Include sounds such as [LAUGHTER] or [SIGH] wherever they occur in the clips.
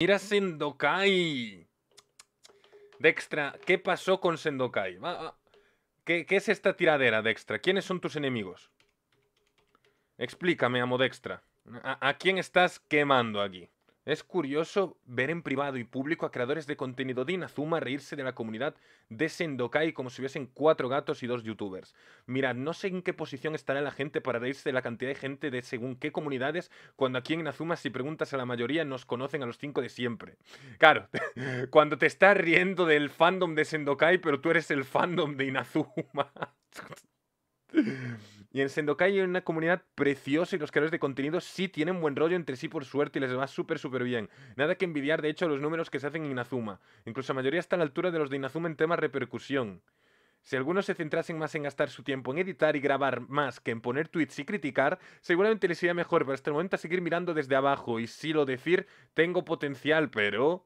Mira Sendokai. Dextra, ¿qué pasó con Sendokai? Ah, ah, ¿Qué, ¿Qué, es esta tiradera, Dextra? ¿Quiénes son tus enemigos? Explícame, amo Dextra. ¿A, a quién estás quemando aquí? Es curioso ver en privado y público a creadores de contenido de Inazuma reírse de la comunidad de Sendokai como si hubiesen cuatro gatos y dos youtubers. Mirad, no sé en qué posición estará la gente para reírse de la cantidad de gente de según qué comunidades, cuando aquí en Inazuma, si preguntas a la mayoría, nos conocen a los cinco de siempre. Claro, [LAUGHS] cuando te estás riendo del fandom de Sendokai, pero tú eres el fandom de Inazuma. [LAUGHS] Y en Sendokai hay una comunidad preciosa y los creadores de contenido sí tienen buen rollo entre sí por suerte y les va súper, súper bien. Nada que envidiar, de hecho, a los números que se hacen en Inazuma. Incluso la mayoría está a la altura de los de Inazuma en tema repercusión. Si algunos se centrasen más en gastar su tiempo en editar y grabar más que en poner tweets y criticar, seguramente les iría mejor, para este momento a seguir mirando desde abajo y si lo decir, tengo potencial, pero...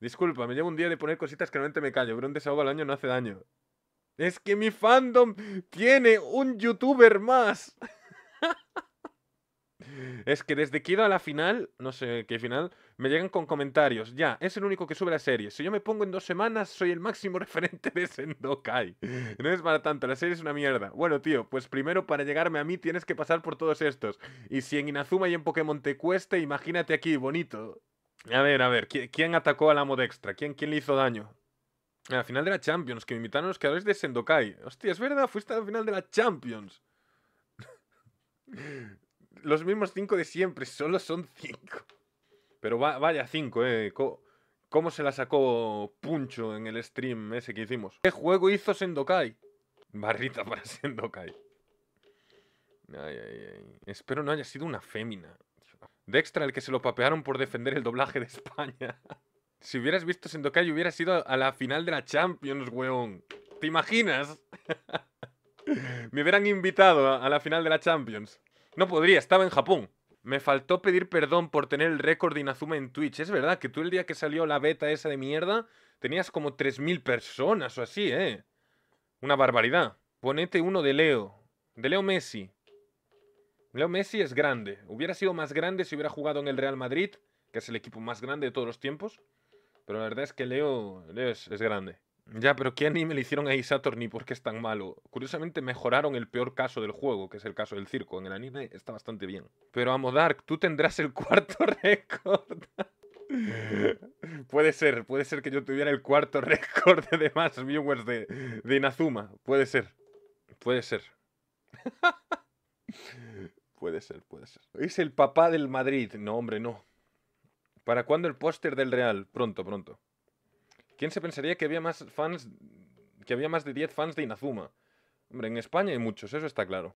Disculpa, me llevo un día de poner cositas que realmente me callo, pero un desahogo al año no hace daño. Es que mi fandom tiene un youtuber más. Es que desde que he ido a la final, no sé qué final, me llegan con comentarios. Ya, es el único que sube la serie. Si yo me pongo en dos semanas, soy el máximo [LAUGHS] referente de Sendokai. No es para tanto, la serie es una mierda. Bueno, tío, pues primero para llegarme a mí tienes que pasar por todos estos. Y si en Inazuma y en Pokémon te cueste, imagínate aquí, bonito. A ver, a ver, ¿quién, atacó a la de extra? ¿Quién, ¿Quién le hizo daño? A la final de la Champions, que me invitaron los creadores de Sendokai. Hostia, es verdad, fuiste a la final de la Champions. [LAUGHS] los mismos cinco de siempre, solo son cinco. Pero vaya cinco, eh. ¿Cómo se la sacó Puncho en el stream ese que hicimos? ¿Qué juego hizo Sendokai? Barrita [LAUGHS] para Sendokai. Espero no haya sido una fémina. Dextra, el que se lo papearon por defender el doblaje de España. [LAUGHS] Si hubieras visto Sendokai, hubieras sido a la final de la Champions, weón. ¿Te imaginas? [LAUGHS] Me hubieran invitado a la final de la Champions. No podría, estaba en Japón. Me faltó pedir perdón por tener el récord de Inazuma en Twitch. Es verdad que tú el día que salió la beta esa de mierda, tenías como 3.000 personas o así, ¿eh? Una barbaridad. Ponete uno de Leo. De Leo Messi. Leo Messi es grande. Hubiera sido más grande si hubiera jugado en el Real Madrid, que es el equipo más grande de todos los tiempos. Pero la verdad es que Leo, es, grande. Ya, pero ¿qué anime le hicieron a Isator ni por qué es tan malo? Curiosamente mejoraron el peor caso del juego, que es el caso del circo. En el anime está bastante bien. Pero Amo Dark, tú tendrás el [LAUGHS] cuarto récord. [LAUGHS] puede ser, puede ser que yo tuviera el cuarto [LAUGHS] récord de más viewers de, de Inazuma. Puede ser, puede ser. puede ser, puede ser. Es el papá del Madrid. No, hombre, no. ¿Para cuándo el póster del Real? Pronto, pronto. ¿Quién se pensaría que había más fans, que había más de 10 fans de Inazuma? Hombre, en España hay muchos, eso está claro.